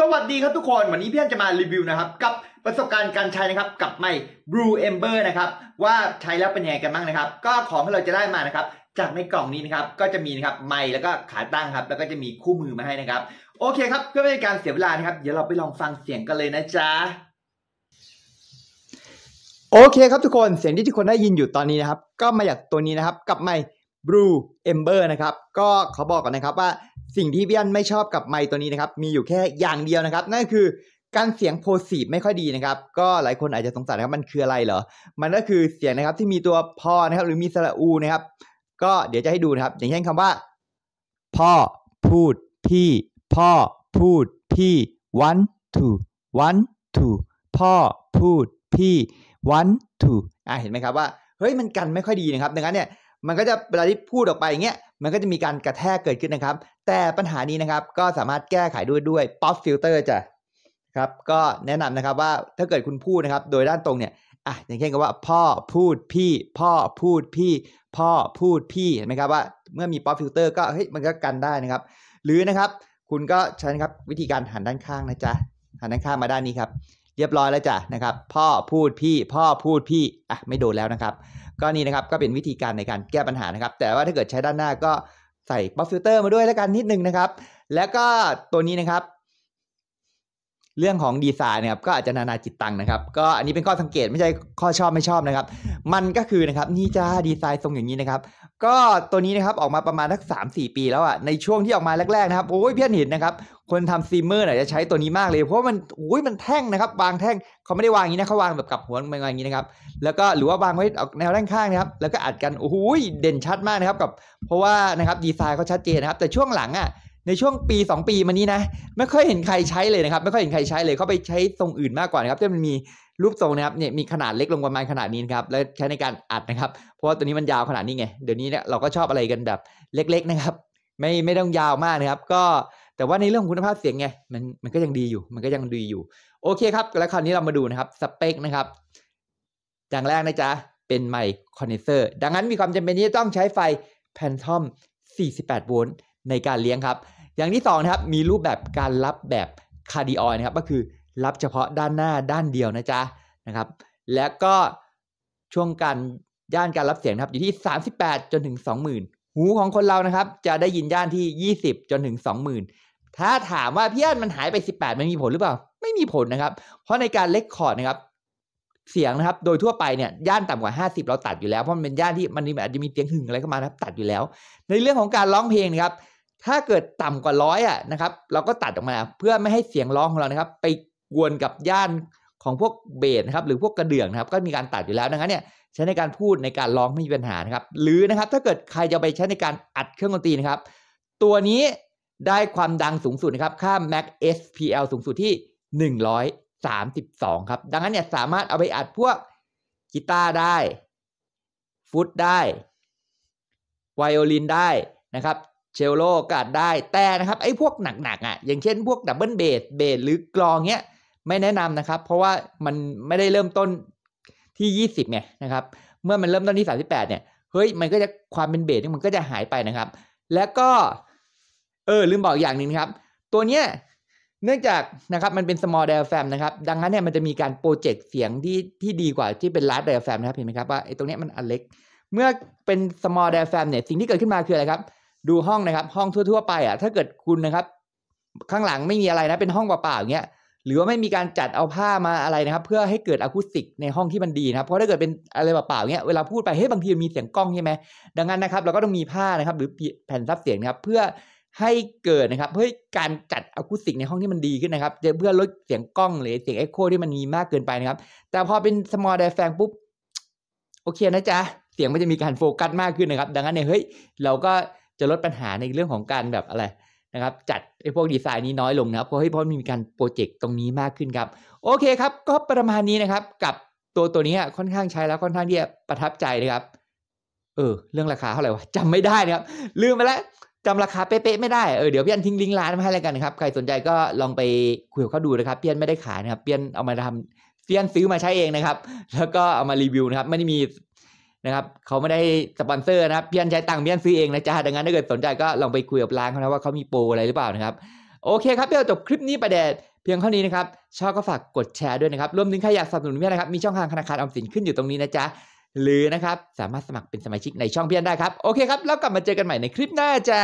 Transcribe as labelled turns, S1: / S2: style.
S1: สวัสดีครับทุกคน วันนี้พี่อนจะมารีวิวนะครับ กับประสบการณ์การใช้นะครับกับไม้ Blue Ember นะครับ ว่าใช้แล้วเป็นยังไงกันบ้างนะครับ ก็ของที่เราจะได้มานะครับ จากในกล่องนี้นะครับ ก็จะมีนะครับไม้แล้วก็ขาตั้งครับ แล้วก็จะมีคู่มือมาให้นะครับ โอเคครับเพื่อไม่ให้การเสียเวลานะครับ เดี๋ยวเราไปลองฟังเสียงกันเลยนะจ๊ะโอเค ครับทุกคนเสียงที่ทุกคนได้ยินอยู่ตอนนี้นะครับ ก็มาจากตัวนี้นะครับกับไมบูเอมเบอร์นะครับ ก็เขาบอกก่อนนะครับว่าสิ่งที่เบี้ยนไม่ชอบกับไมค์ตัวนี้นะครับมีอยู่แค่อย่างเดียวนะครับนั่นคือการเสียงโพสีไม่ค่อยดีนะครับ ก็หลายคนอาจจะสงสัยนะครับมันคืออะไรเหรอ มันก็คือเสียงนะครับที่มีตัวพอนะครับหรือมีสระอูนะครับ ก็เดี๋ยวจะให้ดูนะครับอย่างเช่นคำว่า พ่อพูดพี่พ่อพูดพี่ one two one two พ่อพูดพี่ one two อ่าเห็นไหมครับว่าเฮ้ยมันกันไม่ค่อยดีนะครับดังนั้นเนี่ยมันก็จะเวลาที่พูดออกไปอย่างเงี้ย มันก็จะมีการกระแทกเกิดขึ้นนะครับ แต่ปัญหานี้นะครับก็สามารถแก้ไขด้วยด้วยป๊อปฟิลเตอร์จะครับก็แนะนำนะครับว่าถ้าเกิดคุณพูดนะครับโดยด้านตรงเนี่ยอ่ะอย่างเช่นกับว่า พ่อพูดพี่ พ่อพูดพี่พ่อพูดพี่เห็นไหมครับว่า เมื่อมีป๊อปฟิลเตอร์ก็เฮ้ยมันก็กันได้นะครับ หรือนะครับคุณก็ใช้นะครับวิธีการหันด้านข้างนะจ๊ะหันด้านข้างมาด้านนี้ครับเรียบร้อยแล้วจ้ะนะครับ พ่อพูดพี่พ่อพูดพี่อ่ะไม่โดนแล้วนะครับก็นี่นะครับก็เป็นวิธีการในการแก้ปัญหานะครับ แต่ว่าถ้าเกิดใช้ด้านหน้าก็ใส่ป๊อปฟิลเตอร์มาด้วยแล้วกันนิดนึงนะครับ แล้วก็ตัวนี้นะครับเรื่องของดีไซน์นะครับก็อาจจะนานาจิตตังนะครับ ก็อันนี้เป็นข้อสังเกตไม่ใช่ข้อชอบไม่ชอบนะครับ มันก็คือนะครับนี่จ้าดีไซน์ทรงอย่างนี้นะครับ ก็ตัวนี้นะครับออกมาประมาณสักสามสี่ปีแล้วอ่ะในช่วงที่ออกมาแรกๆนะครับโอ้ยเพี้ยนเห็นนะครับคนทำซีเมอร์เนี่ยจะใช้ตัวนี้มากเลยเพราะมันโอ้ยมันแท่งนะครับวางแท่งเขาไม่ได้วางอย่างนี้นะเขาวางแบบกลับหัวมันาอย่างนี้นะครับแล้วก็หรือว่าวางไว้อแนวด้านข้างนะครับ แล้วก็อัดกันโอ้ยเด่นชัดมากนะครับกับ เพราะว่านะครับดีไซน์เขาชัดเจนนะครับแต่ช่วงหลังอ่ะในช่วงปี 2 ปีมานี้นะไม่ค่อยเห็นใครใช้เลยนะครับ ไม่ค่อยเห็นใครใช้เลยเขาไปใช้ทรงอื่นมากกว่านะครับที่มันมีรูปทรงนะครับเนี่ยมีขนาดเล็กลงประมาณขนาดนี้นครับแล้วใช้ในการอัดนะครับเพราะว่าตัวนี้มันยาวขนาดนี้ไงเดี๋ยวนี้เนี่ยเราก็ชอบอะไรกันแบบเล็กๆนะครับ ไม่ไม่ต้องยาวมากนะครับ ก็แต่ว่าในเรื่องคุณภาพเสียงไงมันมันก็ยังดีอยู่ มันก็ยังดีอยู่โอเคครับแล้วคราวนี้เรามาดูนะครับสเปคนะครับอย่างแรกนะจ๊ะเป็นไมค์คอนเนเซอร์ดังนั้นมีความจำเป็นที่จะต้องใช้ไฟแพนทอม 48 โวลต์ในการเลี้ยงครับ อย่างที่2นะครับ มีรูปแบบการรับแบบคาร์ดิออยนะครับ ก็คือรับเฉพาะด้านหน้าด้านเดียวนะจ๊ะนะครับ แล้วก็ช่วงการย่านการรับเสียงครับอยู่ที่ 38จนถึง20,000 หูของคนเรานะครับ จะได้ยินย่านที่ 20จนถึง20,000 ถ้าถามว่าพี่อันมันหายไป 18มันมีผลหรือเปล่า ไม่มีผลนะครับ เพราะในการเล็กคอร์ดนะครับ เสียงนะครับ โดยทั่วไปเนี่ยย่านต่ำกว่า 50เราตัดอยู่แล้วเพราะมันเป็นย่านที่มันอาจจะมีเสียงหึ่งอะไรเข้ามานะครับ ตัดอยู่แล้ว ในเรื่องของการร้องเพลงนะครับถ้าเกิดต่ำกว่าร้อยอ่ะนะครับ เราก็ตัดออกมา เพื่อไม่ให้เสียงร้องของเรานะครับ ไปกวนกับย่านของพวกเบสนะครับ หรือพวกกระเดื่องนะครับ ก็มีการตัดอยู่แล้วนะครับเนี่ยใช้ในการพูดในการร้องไม่มีปัญหานะครับ หรือนะครับถ้าเกิดใครจะไปใช้ในการอัดเครื่องดนตรีนะครับ ตัวนี้ได้ความดังสูงสุดนะครับค่า Mac SPL สูงสุดที่ 132 ครับ ดังนั้นเนี่ยสามารถเอาไปอัดพวกกีตาร์ได้ฟุตได้ไวโอลินได้นะครับเชลโลก็อาจได้แต่นะครับไอ้พวกหนักๆอ่ะอย่างเช่นพวกดับเบิลเบสเบส หรือกรองเนี้ย ไม่แนะนำนะครับ เพราะว่ามันไม่ได้เริ่มต้นที่ 20เนี่ยนะครับเมื่อมันเริ่มต้นที่ 38เนี่ยเฮ้ย มันก็จะความเป็นเบสนี่มันก็จะหายไปนะครับ แล้วก็ เออ ลืมบอกอย่างหนึ่งครับ ตัวเนี้ยเนื่องจากนะครับมันเป็น small diaphragm นะครับ ดังนั้นเนี่ยมันจะมีการโปรเจกต์เสียงที่ที่ดีกว่าที่เป็น large diaphragm นะครับเห็นไหมครับว่าไอ้ตรงเนี้ยมันอันเล็ก เมื่อเป็น small diaphragm เนี่ยสิ่งที่เกิดขึ้นมาคืออะไรครับดูห้องนะครับห้องทั่ว ๆ ไปอ่ะถ้าเกิดคุณนะครับ ข้างหลังไม่มีอะไรนะเป็นห้องเปล่าๆอย่างเงี้ยหรือว่าไม่มีการจัดเอาผ้ามาอะไรนะครับ เพื่อให้เกิดอะคูสติกในห้องที่มันดีนะครับ เพราะถ้าเกิดเป็นอะไรเปล่าๆเงี้ยเวลาพูดไปเฮ้ยบางทีมีเสียงกล้องใช่ไหมดังนั้นนะครับเราก็ต้องมีผ้านะครับ หรือแผ่นซับเสียงนะครับเพื่อให้เกิดนะครับเพื่อการจัดอะคูสติกในห้องที่มันดีขึ้นนะครับเพื่อลดเสียงกล้องหรือเสียงเอ็กโคที่มันมีมากเกินไปนะครับ แต่พอเป็นสมอลไดแฟงปุ๊บโอเคนะจ๊ะเสียงมันจะมีการโฟกัสมากขึ้นนะครับ ดังนั้นเนี่ยเฮ้ยเราก็จะลดปัญหาในเรื่องของการแบบอะไรนะครับ จัดไอ้พวกดีไซน์นี้น้อยลงนะครับเพราะให้พอมีการโปรเจกต์ตรงนี้มากขึ้นครับ โอเคครับ ก็ประมาณนี้นะครับ กับตัวตัวนี้ค่อนข้างใช้แล้วค่อนข้างที่จะประทับใจนะครับ เออเรื่องราคาเท่าไหร่วะจำไม่ได้นะครับลืมไปแล้วจำราคาเป๊ะๆไม่ได้เออเดี๋ยวพี่อันทิ้งลิงก์ร้านมาให้แล้วกันนะครับใครสนใจก็ลองไปคุยกับเขาดูนะครับพี่อันไม่ได้ขายนะครับพี่อันเอามาทำพเ่ียนซื้อมาใช้เองนะครับ แล้วก็เอามารีวิวนะครับ ไม่ได้มีนะครับเขาไม่ได้สปอนเซอร์นะครับเพียนใช้ตังค์เพียนซื้อเองนะจ๊ะดังนั้นถ้าเกิดสนใจก็ลองไปคุยกับร้านเขานะว่าเขามีโปรอะไรหรือเปล่านะครับโอเคครับเพื่อจบคลิปนี้ประเด็เพียงเท่านี้นะครับชอบก็ฝากกดแชร์ด้วยนะครับรวมถึงใครอยากสนับสนุนเพียนนะครับ มีช่องทางธนาคารออมสินขึ้นอยู่ตรงนี้นะจ๊ะหรือนะครับสามารถสมัครเป็นสมาชิกในช่องเพียนได้ครับโอเคครับ แล้วกลับมาเจอกันใหม่ในคลิปหน้าจ้า